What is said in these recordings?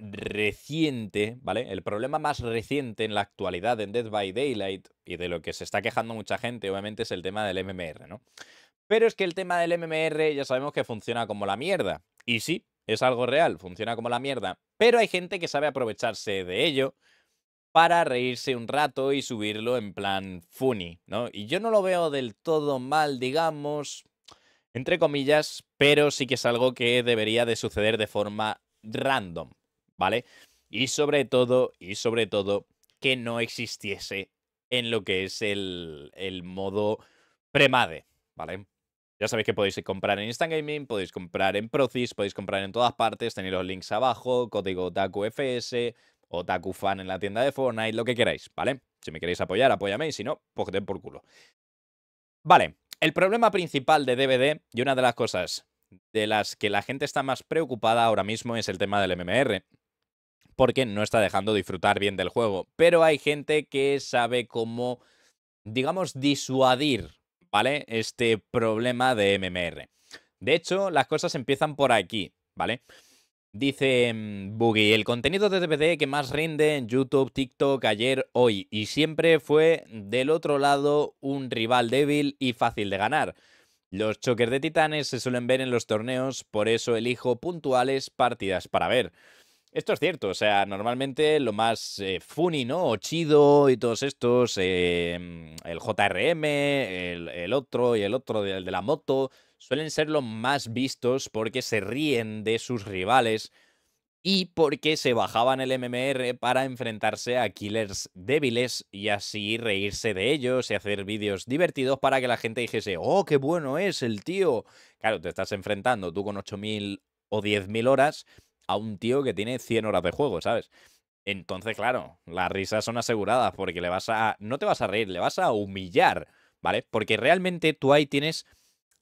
reciente, ¿vale? El problema más reciente en la actualidad en Dead by Daylight y de lo que se está quejando mucha gente, obviamente, es el tema del MMR, ¿no? Pero es que el tema del MMR ya sabemos que funciona como la mierda. Y sí, es algo real, funciona como la mierda. Pero hay gente que sabe aprovecharse de ello para reírse un rato y subirlo en plan funny, ¿no? Y yo no lo veo del todo mal, digamos, entre comillas, pero sí que es algo que debería de suceder de forma random, ¿vale? Y sobre todo, y sobre todo, que no existiese en lo que es el, el modo premade, ¿vale? Ya sabéis que podéis comprar en Instant Gaming, podéis comprar en Procis, podéis comprar en todas partes, tenéis los links abajo, código TakuFS, o Fan en la tienda de Fortnite, lo que queráis, ¿vale? Si me queréis apoyar, apóyame, y si no, coged pues por culo. Vale, el problema principal de DVD y una de las cosas de las que la gente está más preocupada ahora mismo es el tema del MMR porque no está dejando disfrutar bien del juego. Pero hay gente que sabe cómo, digamos, disuadir, ¿vale? Este problema de MMR. De hecho, las cosas empiezan por aquí, ¿vale? Dice mm, Boogie, el contenido de TPC que más rinde en YouTube, TikTok, ayer, hoy, y siempre fue del otro lado un rival débil y fácil de ganar. Los chokers de titanes se suelen ver en los torneos, por eso elijo puntuales partidas para ver. Esto es cierto, o sea, normalmente lo más eh, funny, ¿no? O chido y todos estos, eh, mm, el JRM, el, otro y el otro de, de la moto, suelen ser los más vistos porque se ríen de sus rivales y porque se bajaban el MMR para enfrentarse a killers débiles y así reírse de ellos y hacer vídeos divertidos para que la gente dijese, oh, qué bueno es el tío. Claro, te estás enfrentando tú con 8.000 o 10.000 horas a un tío que tiene 100 horas de juego, ¿sabes? Entonces, claro, las risas son aseguradas porque le vas a... No te vas a reír, le vas a humillar, ¿vale? Porque realmente tú ahí tienes...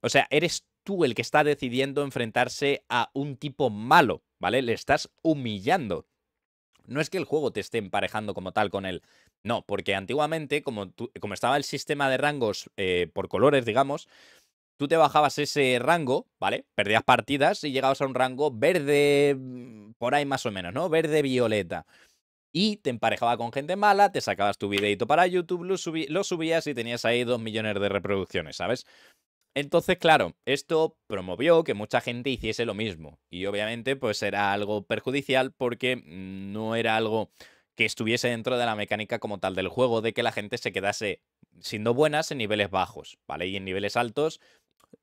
O sea, eres tú el que está decidiendo enfrentarse a un tipo malo, ¿vale? Le estás humillando. No es que el juego te esté emparejando como tal con él. No, porque antiguamente, como, como estaba el sistema de rangos eh, por colores, digamos, tú te bajabas ese rango, ¿vale? Perdías partidas y llegabas a un rango verde, mm, por ahí más o menos, ¿no? Verde-violeta. Y te emparejaba con gente mala, te sacabas tu videito para YouTube, lo, lo subías y tenías ahí dos millones de reproducciones, ¿sabes? Entonces, claro, esto promovió que mucha gente hiciese lo mismo. Y obviamente, pues era algo perjudicial porque no era algo que estuviese dentro de la mecánica como tal del juego, de que la gente se quedase siendo buenas en niveles bajos, ¿vale? Y en niveles altos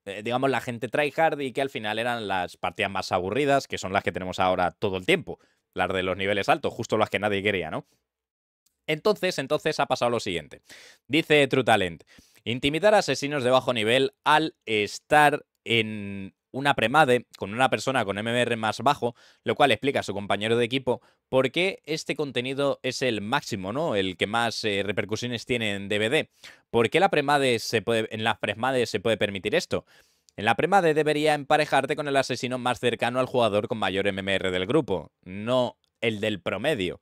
eh, digamos, la gente tryhard y que al final eran las partidas más aburridas, que son las que tenemos ahora todo el tiempo, las de los niveles altos, justo las que nadie quería, ¿no? Entonces, entonces ha pasado lo siguiente. Dice True Talent, intimidar a asesinos de bajo nivel al estar en una premade con una persona con MMR más bajo, lo cual explica a su compañero de equipo por qué este contenido es el máximo, ¿no? El que más eh, repercusiones tiene en DVD. ¿Por qué la premade se puede, en las premades se puede permitir esto? En la premade debería emparejarte con el asesino más cercano al jugador con mayor MMR del grupo, no el del promedio.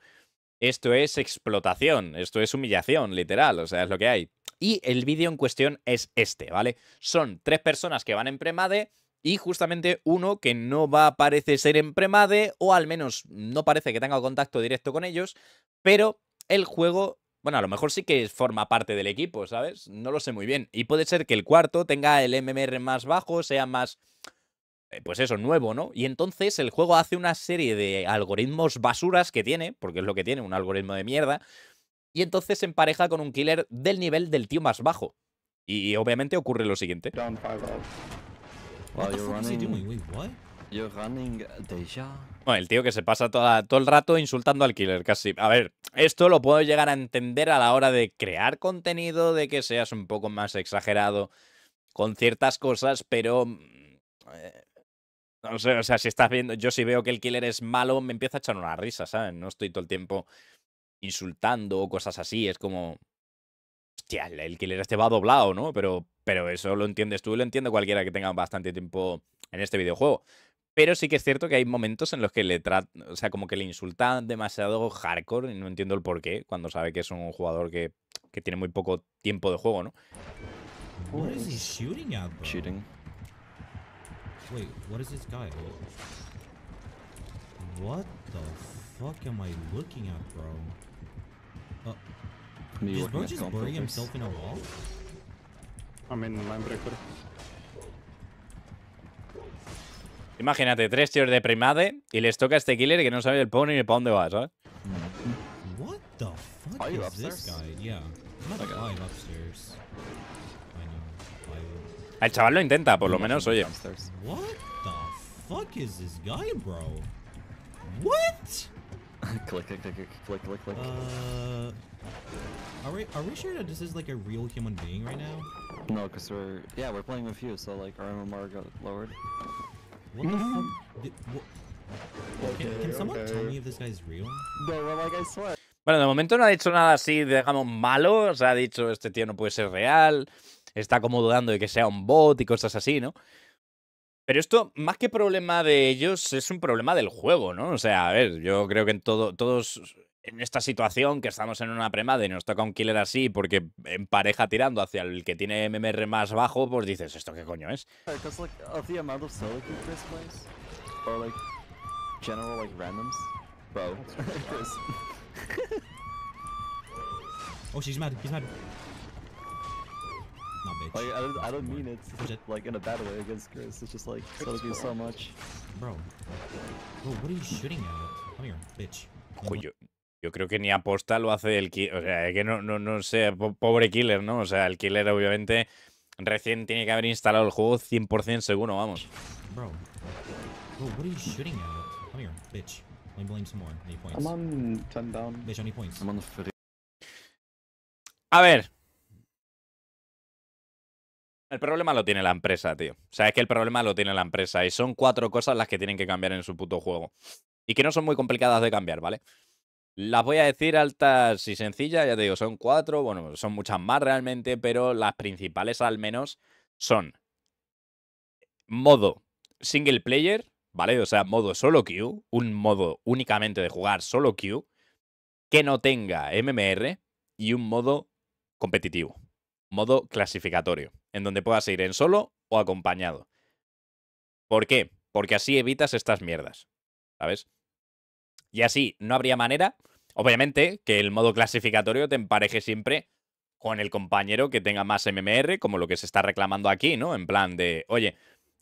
Esto es explotación, esto es humillación, literal, o sea, es lo que hay. Y el vídeo en cuestión es este, ¿vale? Son tres personas que van en premade y justamente uno que no va parece ser en Premade o al menos no parece que tenga contacto directo con ellos, pero el juego, bueno, a lo mejor sí que forma parte del equipo, ¿sabes? No lo sé muy bien. Y puede ser que el cuarto tenga el MMR más bajo, sea más... Eh, pues eso, nuevo, ¿no? Y entonces el juego hace una serie de algoritmos basuras que tiene, porque es lo que tiene, un algoritmo de mierda, y entonces se empareja con un killer del nivel del tío más bajo. Y obviamente ocurre lo siguiente el tío que se pasa toda, todo el rato insultando al killer, casi. A ver, esto lo puedo llegar a entender a la hora de crear contenido, de que seas un poco más exagerado con ciertas cosas, pero... no mm, eh, sé, o sea, si estás viendo, yo si veo que el killer es malo, me empieza a echar una risa, ¿sabes? No estoy todo el tiempo insultando o cosas así, es como... Hostia, el killer este va doblado, ¿no? Pero pero eso lo entiendes tú, lo entiende cualquiera que tenga bastante tiempo en este videojuego. Pero sí que es cierto que hay momentos en los que le trata, o sea, como que le insulta demasiado hardcore, y no entiendo el por qué, cuando sabe que es un jugador que, tiene muy poco tiempo de juego, ¿no? I mean, Mindbreaker. Imagínate, tres tíos de primade y les toca a este killer que no sabe el pony ni para dónde va, ¿sabes? What the fuck is this guy? Yeah. I'm not upstairs. I know. five. El chaval lo intenta, por lo menos, oye. What the fuck is this guy, bro? What? click, click, click, click, click, click. Uh, are we are we sure that this is like a real human being right now? No, Bueno, de momento no ha dicho nada así, digamos, malo. O sea, ha dicho, este tío no puede ser real. Está como dudando de que sea un bot y cosas así, ¿no? Pero esto, más que problema de ellos, es un problema del juego, ¿no? O sea, a ver, yo creo que en todo, todos en esta situación que estamos en una premada y nos toca un killer así porque en pareja tirando hacia el que tiene MMR más bajo, pues dices, ¿esto qué coño es? Oh, she's mad, she's mad. No, bitch. Like, I don't, I don't mean it, it like in a bad way against Chris. It's just like, so you so much. Bro. Bro, what are you shooting at? Come here, bitch. Yo creo que ni aposta lo hace el killer. O sea, que no, no, no sé, pobre killer, ¿no? O sea, el killer obviamente recién tiene que haber instalado el juego 100% seguro, vamos. Bro. shooting at? A ver. El problema lo tiene la empresa, tío. O sea, es que el problema lo tiene la empresa. Y son cuatro cosas las que tienen que cambiar en su puto juego. Y que no son muy complicadas de cambiar, ¿vale? vale las voy a decir altas y sencillas, ya te digo, son cuatro, bueno, son muchas más realmente, pero las principales al menos son modo single player, ¿vale? O sea, modo solo queue, un modo únicamente de jugar solo queue, que no tenga MMR y un modo competitivo, modo clasificatorio, en donde puedas ir en solo o acompañado. ¿Por qué? Porque así evitas estas mierdas, ¿sabes? Y así no habría manera, obviamente, que el modo clasificatorio te empareje siempre con el compañero que tenga más MMR, como lo que se está reclamando aquí, ¿no? En plan de, oye,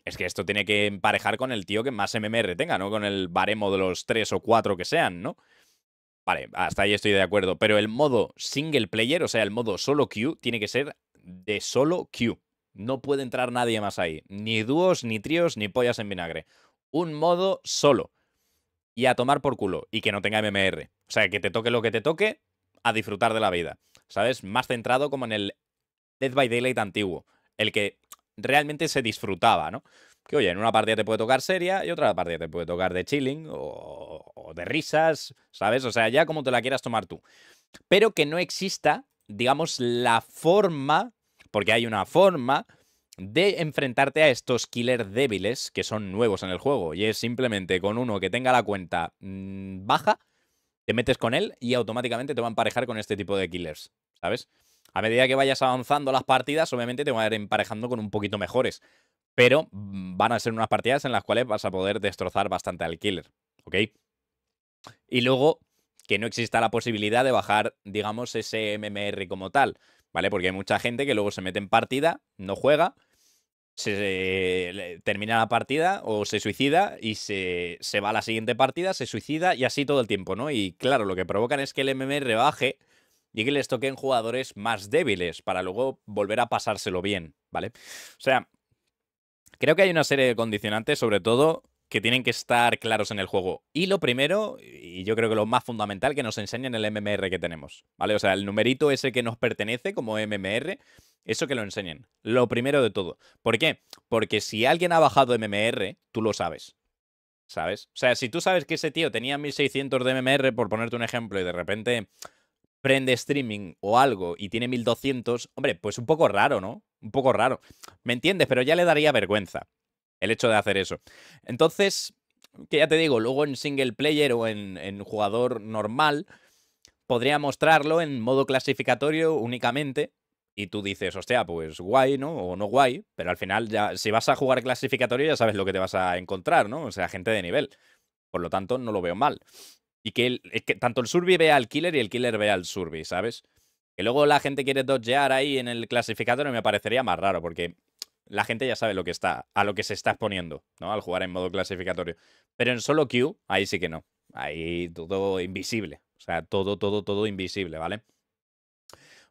es que esto tiene que emparejar con el tío que más MMR tenga, ¿no? Con el baremo de los tres o cuatro que sean, ¿no? Vale, hasta ahí estoy de acuerdo, pero el modo single player, o sea, el modo solo queue, tiene que ser de solo queue. No puede entrar nadie más ahí, ni dúos, ni tríos, ni pollas en vinagre. Un modo solo y a tomar por culo y que no tenga MMR. O sea, que te toque lo que te toque, a disfrutar de la vida. ¿Sabes? Más centrado como en el Dead by Daylight antiguo, el que realmente se disfrutaba, ¿no? Que oye, en una partida te puede tocar seria y otra partida te puede tocar de chilling o, o de risas, ¿sabes? O sea, ya como te la quieras tomar tú. Pero que no exista, digamos, la forma, porque hay una forma de enfrentarte a estos killers débiles que son nuevos en el juego. Y es simplemente con uno que tenga la cuenta mm, baja, te metes con él y automáticamente te va a emparejar con este tipo de killers, ¿sabes? A medida que vayas avanzando las partidas, obviamente te van a ir emparejando con un poquito mejores. Pero mm, van a ser unas partidas en las cuales vas a poder destrozar bastante al killer, ¿ok? Y luego, que no exista la posibilidad de bajar, digamos, ese MMR como tal, ¿vale? Porque hay mucha gente que luego se mete en partida, no juega, se, eh, termina la partida o se suicida y se, se, va a la siguiente partida, se suicida y así todo el tiempo, ¿no? Y claro, lo que provocan es que el MMR baje y que les toquen jugadores más débiles para luego volver a pasárselo bien, ¿vale? O sea, creo que hay una serie de condicionantes, sobre todo, que tienen que estar claros en el juego. Y lo primero, y yo creo que lo más fundamental, que nos enseñen el MMR que tenemos, ¿vale? O sea, el numerito ese que nos pertenece como MMR, eso que lo enseñen. Lo primero de todo. ¿Por qué? Porque si alguien ha bajado MMR, tú lo sabes. ¿Sabes? O sea, si tú sabes que ese tío tenía 1600 de MMR, por ponerte un ejemplo, y de repente prende streaming o algo y tiene 1200, hombre, pues un poco raro, ¿no? Un poco raro. ¿Me entiendes? Pero ya le daría vergüenza el hecho de hacer eso. Entonces, que ya te digo, luego en single player o en, en jugador normal, podría mostrarlo en modo clasificatorio únicamente y tú dices, hostia, pues guay, ¿no? O no guay, pero al final ya, si vas a jugar clasificatorio ya sabes lo que te vas a encontrar, ¿no? O sea, gente de nivel. Por lo tanto, no lo veo mal. Y que, tanto el Surby vea al Killer y el Killer vea al Surby, ¿sabes? Que luego la gente quiere dodgear ahí en el clasificatorio me parecería más raro, porque la gente ya sabe lo que está, a lo que se está exponiendo, ¿no? Al jugar en modo clasificatorio. Pero en solo queue, ahí sí que no. Ahí todo invisible. O sea, todo, todo, todo invisible, ¿vale?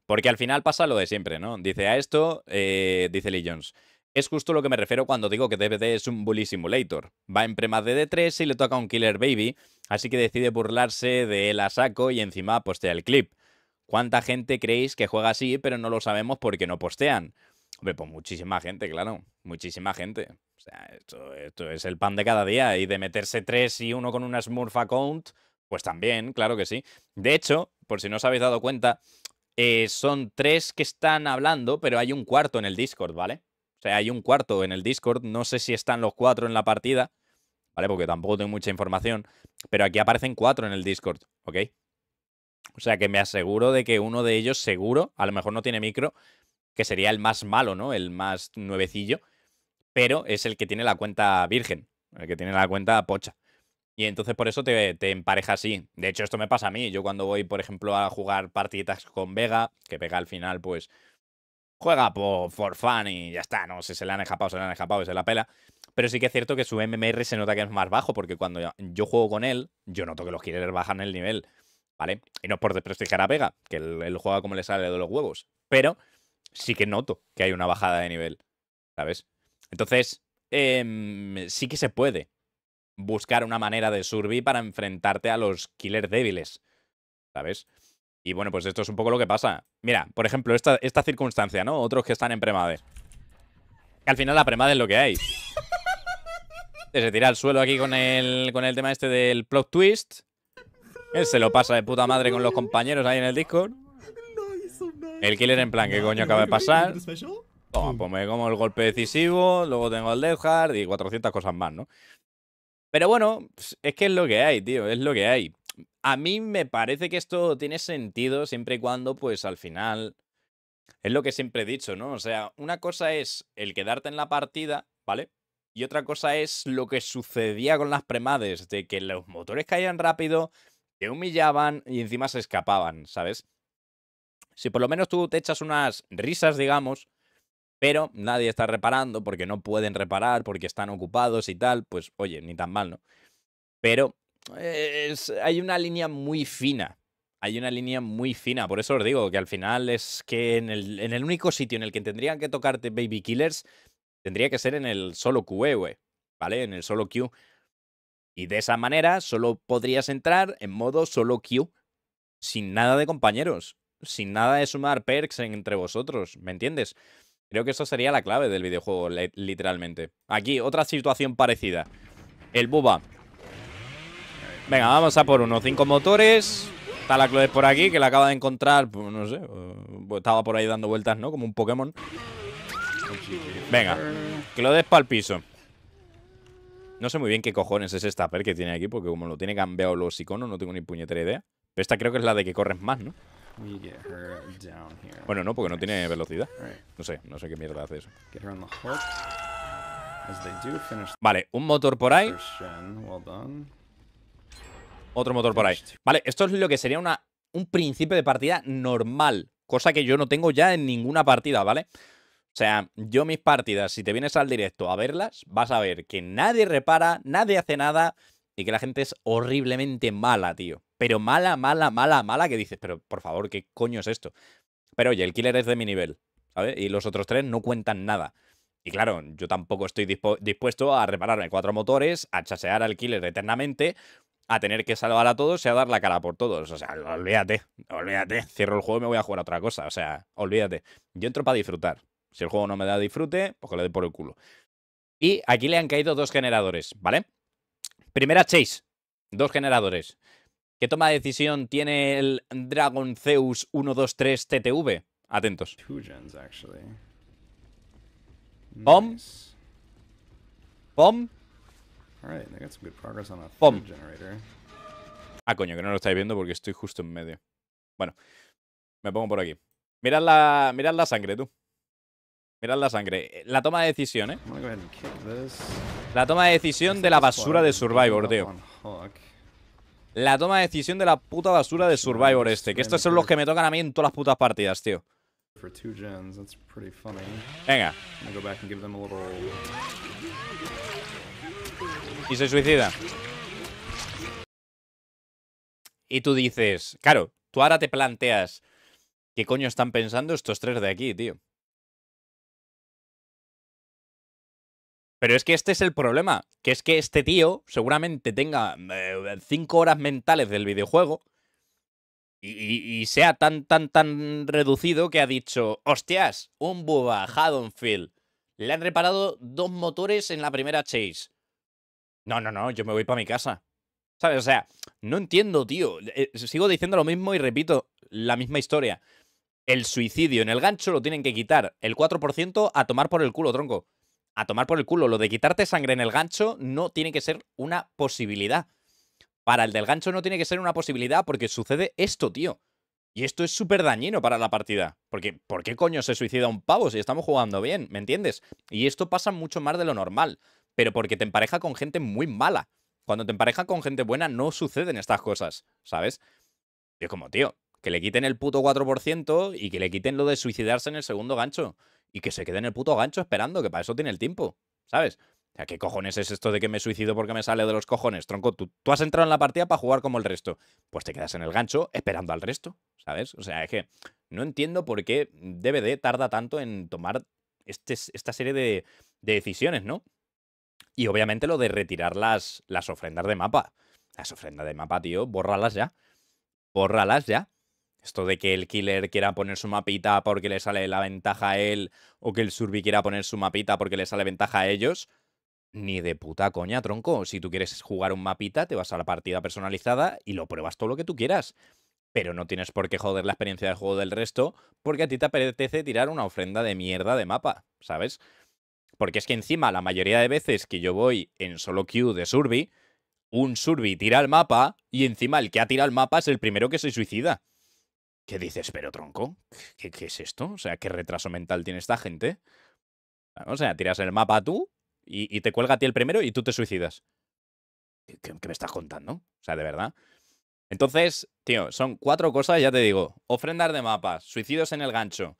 Porque al final pasa lo de siempre, ¿no? Dice a esto, eh, dice Lee Jones. Es justo lo que me refiero cuando digo que DBD es un bully simulator. Va en prema de D3 y le toca un killer baby, así que decide burlarse de él a saco y encima postea el clip. ¿Cuánta gente creéis que juega así, pero no lo sabemos porque no postean? Hombre, pues muchísima gente, claro. Muchísima gente. O sea, esto, esto es el pan de cada día. Y de meterse tres y uno con una Smurf account, pues también, claro que sí. De hecho, por si no os habéis dado cuenta, eh, son tres que están hablando, pero hay un cuarto en el Discord, ¿vale? O sea, hay un cuarto en el Discord. No sé si están los cuatro en la partida, ¿vale? Porque tampoco tengo mucha información. Pero aquí aparecen cuatro en el Discord, ¿ok? O sea que me aseguro de que uno de ellos, seguro, a lo mejor no tiene micro, que sería el más malo, ¿no? El más nuevecillo. Pero es el que tiene la cuenta virgen, el que tiene la cuenta pocha. Y entonces por eso te, te, empareja así. De hecho, esto me pasa a mí. Yo cuando voy, por ejemplo, a jugar partiditas con Vega, que Vega al final, pues, juega por for fun y ya está, ¿no? sé, se le han escapado, se le han escapado y se la pela. Pero sí que es cierto que su MMR se nota que es más bajo, porque cuando yo juego con él, yo noto que los killers bajan el nivel, ¿vale? Y no es por desprestigiar a Vega, que él, juega como le sale de los huevos. Pero sí que noto que hay una bajada de nivel, ¿sabes? Entonces, em, sí que se puede buscar una manera de survi para enfrentarte a los killers débiles, ¿sabes? Y bueno, pues esto es un poco lo que pasa. Mira, por ejemplo, esta, esta circunstancia, ¿no? Otros que están en premade. Que al final la premade es lo que hay. Se tira al suelo aquí con el, con el tema este del plot twist. Él se lo pasa de puta madre con los compañeros ahí en el Discord. El killer en plan, ¿qué coño acaba de pasar? Toma, pues me como el golpe decisivo, luego tengo el Death Hard y 400 cosas más, ¿no? Pero bueno, es que es lo que hay, tío, es lo que hay. A mí me parece que esto tiene sentido siempre y cuando, pues al final, es lo que siempre he dicho, ¿no? O sea, una cosa es el quedarte en la partida, ¿vale? Y otra cosa es lo que sucedía con las premades, de que los motores caían rápido, te humillaban y encima se escapaban, ¿sabes? Si por lo menos tú te echas unas risas, digamos, pero nadie está reparando porque no pueden reparar, porque están ocupados y tal, pues oye, ni tan mal, ¿no? Pero eh, hay una línea muy fina, hay una línea muy fina, por eso os digo que al final es que en el, único sitio en el que tendrían que tocarte Baby Killers tendría que ser en el solo QE, ¿vale? En el solo Q. Y de esa manera solo podrías entrar en modo solo Q, sin nada de compañeros, sin nada de sumar perks entre vosotros, ¿me entiendes? Creo que eso sería la clave del videojuego, literalmente. Aquí, otra situación parecida. El Buba. Venga, vamos a por unos Cinco motores. Está la Chloe por aquí, que la acaba de encontrar, pues, no sé, pues, estaba por ahí dando vueltas, ¿no? Como un Pokémon. Venga, Clodes para el piso. No sé muy bien qué cojones es esta per que tiene aquí, porque como lo tiene cambiado los iconos, no tengo ni puñetera idea. Pero esta creo que es la de que corres más, ¿no? Bueno, no, porque no tiene velocidad. No sé, no sé qué mierda hace eso. vale, un motor por ahí. Otro motor por ahí. Vale, esto es lo que sería una, un principio de partida normal. Cosa que yo no tengo ya en ninguna partida, ¿vale? O sea, yo mis partidas, si te vienes al directo a verlas, vas a ver que nadie repara, nadie hace nada y que la gente es horriblemente mala, tío pero mala, mala, mala, mala, que dices, pero por favor, ¿qué coño es esto? Pero oye, el killer es de mi nivel, ¿sabes? Y los otros tres no cuentan nada. Y claro, yo tampoco estoy dispuesto a repararme cuatro motores, a chasear al killer eternamente, a tener que salvar a todos y a dar la cara por todos. O sea, olvídate, olvídate. Cierro el juego y me voy a jugar a otra cosa. O sea, olvídate. Yo entro para disfrutar. Si el juego no me da disfrute, pues que le dé por el culo. Y aquí le han caído dos generadores, ¿vale? Primera Chase, dos generadores. ¿Qué toma de decisión tiene el Dragon Zeus 123 TTV? Atentos. Pom. Pom. Pom. Ah, coño, que no lo estáis viendo porque estoy justo en medio. Bueno, me pongo por aquí. Mirad la, mirad la sangre, tú. Mirad la sangre. La toma de decisión, ¿eh? La toma de decisión de la basura de Survivor, tío la toma de decisión de la puta basura de Survivor este. Que estos son los que me tocan a mí en todas las putas partidas, tío. Venga. Y se suicida. Y tú dices, claro, tú ahora te planteas, ¿qué coño están pensando estos tres de aquí, tío? Pero es que este es el problema, que es que este tío seguramente tenga 5 mm, eh, horas mentales del videojuego y, sea tan, tan, tan reducido que ha dicho, hostias, un buba, Haddonfield, le han reparado dos motores en la primera chase. No, no, no, yo me voy para mi casa. ¿Sabes? O sea, no entiendo, tío. Eh, sigo diciendo lo mismo y repito la misma historia. El suicidio en el gancho lo tienen que quitar el 4% a tomar por el culo, tronco a tomar por el culo. Lo de quitarte sangre en el gancho no tiene que ser una posibilidad. Para el del gancho no tiene que ser una posibilidad porque sucede esto, tío. Y esto es súper dañino para la partida. Porque, ¿por qué coño se suicida un pavo si estamos jugando bien? ¿Me entiendes? Y esto pasa mucho más de lo normal. Pero porque te empareja con gente muy mala. Cuando te empareja con gente buena no suceden estas cosas, ¿sabes? Yo es como, tío, que le quiten el puto 4% y que le quiten lo de suicidarse en el segundo gancho y que se quede en el puto gancho esperando, que para eso tiene el tiempo, ¿sabes? O sea, ¿qué cojones es esto de que me suicido porque me sale de los cojones? Tronco, tú, has entrado en la partida para jugar como el resto. Pues te quedas en el gancho esperando al resto, ¿sabes? O sea, es que no entiendo por qué DVD tarda tanto en tomar este, esta serie de, decisiones, ¿no? Y obviamente lo de retirar las, las ofrendas de mapa. Las ofrendas de mapa, tío, bórralas ya. Bórralas ya. Esto de que el killer quiera poner su mapita porque le sale la ventaja a él o que el surbi quiera poner su mapita porque le sale ventaja a ellos, ni de puta coña, tronco. Si tú quieres jugar un mapita, te vas a la partida personalizada y lo pruebas todo lo que tú quieras. Pero no tienes por qué joder la experiencia del juego del resto porque a ti te apetece tirar una ofrenda de mierda de mapa, ¿sabes? Porque es que encima la mayoría de veces que yo voy en solo queue de surbi, un surbi tira el mapa y encima el que ha tirado el mapa es el primero que se suicida. ¿Qué dices, pero tronco? ¿Qué, es esto? O sea, ¿qué retraso mental tiene esta gente? O sea, tiras el mapa tú y, te cuelga a ti el primero y tú te suicidas. ¿Qué, me estás contando? O sea, de verdad. Entonces, tío, son cuatro cosas, ya te digo. Ofrendar de mapas, suicidios en el gancho,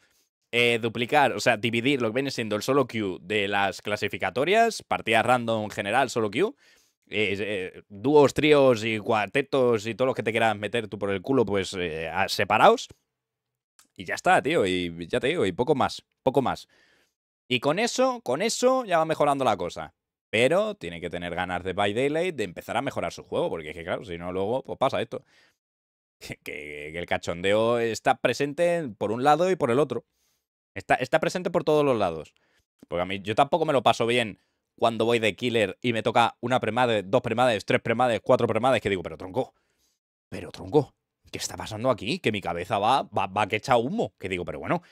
eh, duplicar, o sea, dividir lo que viene siendo el solo queue de las clasificatorias, partidas random general, solo queue, eh, dúos, tríos y cuartetos y todo lo que te quieras meter tú por el culo, pues eh, separaos. Y ya está, tío. Y ya te digo, y poco más, poco más. Y con eso, con eso ya va mejorando la cosa. Pero tiene que tener ganas de By Daylight de empezar a mejorar su juego, porque es que, claro, si no, luego pues pasa esto. Que, el cachondeo está presente por un lado y por el otro. Está, está presente por todos los lados. Porque a mí, yo tampoco me lo paso bien cuando voy de killer y me toca una premade, dos premades, tres premades, cuatro premades, que digo, pero tronco, pero tronco, ¿qué está pasando aquí? Que mi cabeza va, va, que echa humo. Que digo, pero bueno,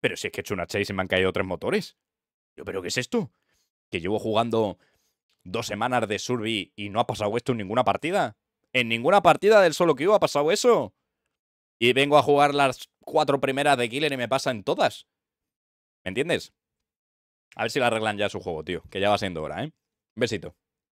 pero si es que he hecho una chase y me han caído tres motores. Yo, ¿pero qué es esto? Que llevo jugando dos semanas de Surby y no ha pasado esto en ninguna partida. En ninguna partida del solo que ha pasado eso. Y vengo a jugar las cuatro primeras de Killer y me pasan todas. ¿Me entiendes? A ver si lo arreglan ya su juego, tío. Que ya va siendo hora, ¿eh? besito.